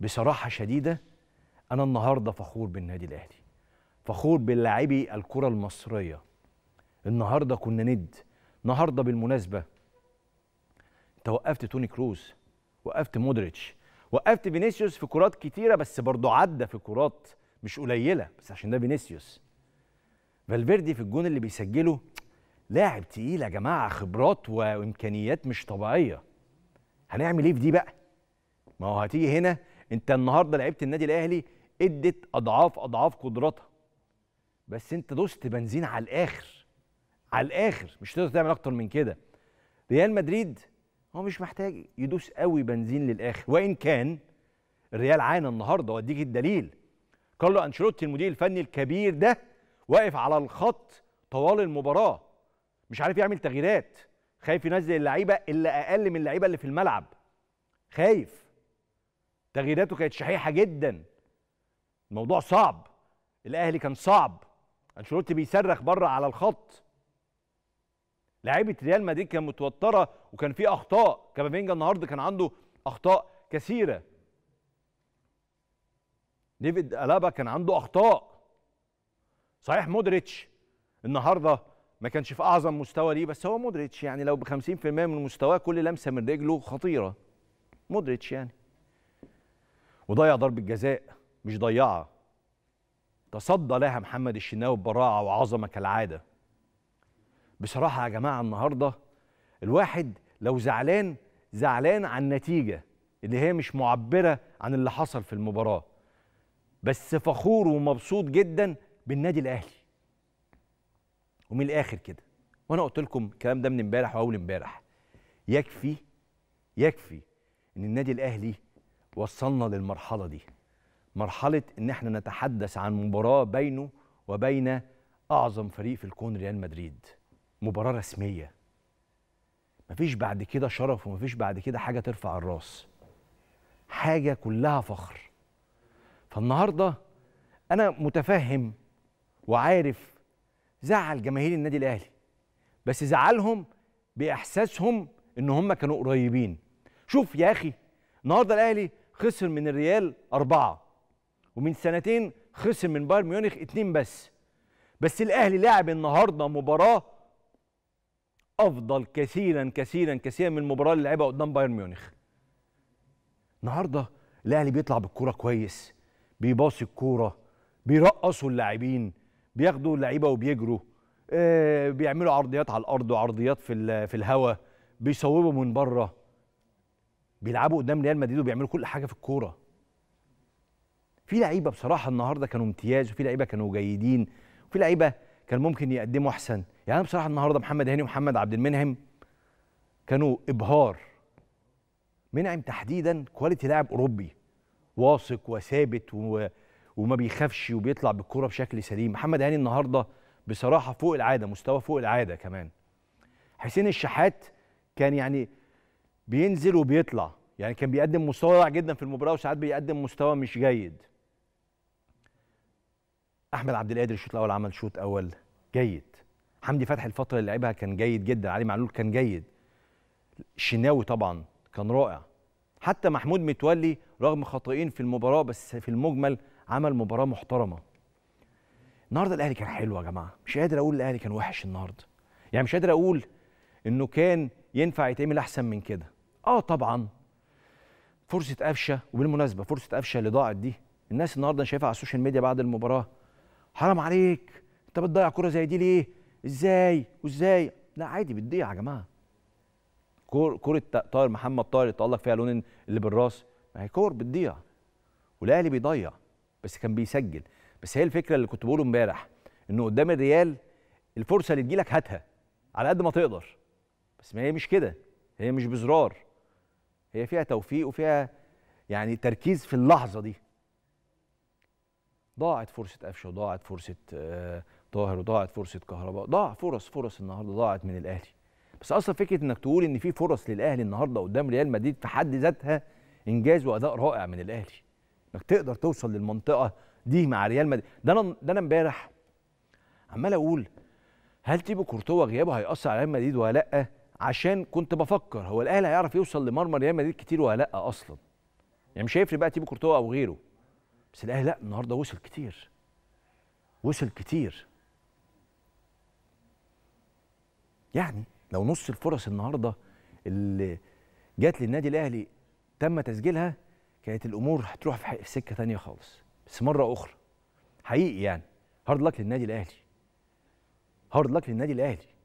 بصراحه شديده انا النهارده فخور بالنادي الاهلي فخور باللاعبي الكره المصريه النهارده كنا ند النهارده بالمناسبه انت وقفت توني كروز وقفت مودريتش وقفت فينيسيوس في كرات كتيره بس برضه عدى في كرات مش قليله بس عشان ده فينيسيوس فالفيردي في الجون اللي بيسجله لاعب تقيل يا جماعه خبرات وامكانيات مش طبيعيه هنعمل ايه في دي بقى ما هو هتيجي هنا انت النهارده لعيبه النادي الاهلي ادت اضعاف اضعاف قدراتها بس انت دوست بنزين على الاخر على الاخر مش تقدر تعمل اكتر من كده ريال مدريد هو مش محتاج يدوس قوي بنزين للاخر وان كان الريال عانى النهارده واديك الدليل كارلو انشيلوتي المدير الفني الكبير ده واقف على الخط طوال المباراه مش عارف يعمل تغييرات خايف ينزل اللعيبه اللي اقل من اللعيبه اللي في الملعب خايف تغييراته كانت شحيحه جدا الموضوع صعب الاهلي كان صعب انشيلوتي بيصرخ بره على الخط لعيبه ريال مدريد كانت متوتره وكان في اخطاء كابينجا النهارده كان عنده اخطاء كثيره ديفيد الابا كان عنده اخطاء صحيح مودريتش النهارده ما كانش في اعظم مستوى ليه بس هو مودريتش يعني لو ب 50% من مستواه كل لمسه من رجله خطيره مودريتش يعني وضيع ضربه جزاء مش ضيعها تصدى لها محمد الشناوي ببراعه وعظمه كالعاده بصراحه يا جماعه النهارده الواحد لو زعلان زعلان عن النتيجه اللي هي مش معبره عن اللي حصل في المباراه بس فخور ومبسوط جدا بالنادي الاهلي ومن الاخر كده وانا قلت لكم الكلام ده من امبارح واول امبارح يكفي يكفي ان النادي الاهلي وصلنا للمرحله دي مرحله ان احنا نتحدث عن مباراه بينه وبين اعظم فريق في الكون ريال مدريد مباراه رسميه مفيش بعد كده شرف ومفيش بعد كده حاجه ترفع الراس حاجه كلها فخر فالنهارده انا متفهم وعارف زعل جماهير النادي الاهلي بس زعلهم باحساسهم ان هم كانوا قريبين شوف يا اخي النهارده الاهلي خسر من الريال أربعة ومن سنتين خسر من بايرن ميونخ اتنين بس بس الأهلي لعب النهاردة مباراة أفضل كثيرا كثيرا كثيرا من المباراة اللي لعبها قدام بايرن ميونخ النهاردة الأهلي بيطلع بالكورة كويس بيباصي الكورة بيرقصوا اللاعبين بياخدوا اللعيبة وبيجروا آه بيعملوا عرضيات على الأرض وعرضيات في, في الهواء بيصوبوا من بره بيلعبوا قدام ريال مدريد وبيعملوا كل حاجه في الكوره في لعيبه بصراحه النهارده كانوا امتياز وفي لعيبه كانوا جيدين وفي لعيبه كان ممكن يقدموا احسن يعني انا بصراحه النهارده محمد هاني ومحمد عبد المنعم كانوا ابهار منعم تحديدا كواليتي لاعب اوروبي واثق وثابت و... وما بيخافش وبيطلع بالكوره بشكل سليم محمد هاني النهارده بصراحه فوق العاده مستوى فوق العاده كمان حسين الشحات كان يعني بينزل وبيطلع يعني كان بيقدم مستوى رائع جدا في المباراه وساعات بيقدم مستوى مش جيد احمد عبد القادر الشوط الاول عمل شوط اول جيد حمدي فتحي الفتره اللي لعبها كان جيد جدا علي معلول كان جيد الشناوي طبعا كان رائع حتى محمود متولي رغم خطئين في المباراه بس في المجمل عمل مباراه محترمه النهارده الاهلي كان حلو يا جماعه مش قادر اقول الاهلي كان وحش النهارده يعني مش قادر اقول انه كان ينفع يتعمل احسن من كده اه طبعا فرصه قفشه وبالمناسبه فرصه قفشه اللي ضاعت دي الناس النهارده شايفها على السوشيال ميديا بعد المباراه حرام عليك انت بتضيع كوره زي دي ليه ازاي وازاي لا عادي بتضيع يا جماعه كوره طاهر محمد طاهر اللي تالق فيها لونين اللي بالراس ما هي كور بتضيع والاهلي بيضيع بس كان بيسجل بس هي الفكره اللي كنت بقوله امبارح انه قدام الريال الفرصه اللي تجيلك هاتها على قد ما تقدر بس ما هي مش كده هي مش بزرار هي فيها توفيق وفيها يعني تركيز في اللحظه دي ضاعت فرصه قفشه وضاعت فرصه آه، طاهر وضاعت فرصه كهرباء ضاع فرص فرص النهارده ضاعت من الاهلي بس اصلا فكره انك تقول ان في فرص للاهلي النهارده قدام ريال مدريد في حد ذاتها انجاز واداء رائع من الاهلي انك تقدر توصل للمنطقه دي مع ريال مدريد ده انا ده انا امبارح عمال اقول هل تيبو كورتوا غيابه هيأثر على ريال مدريد ولا لا؟ عشان كنت بفكر هو الاهلي هيعرف يوصل لمرمى ريال مدريد كتير ولا لا اصلا يعني مش هيفرق بقى تيبو كورتوا او غيره بس الاهلي لا النهارده وصل كتير وصل كتير يعني لو نص الفرص النهارده اللي جات للنادي الاهلي تم تسجيلها كانت الامور هتروح في سكه ثانيه خالص بس مره اخرى حقيقي يعني هارد لك للنادي الاهلي هارد لك للنادي الاهلي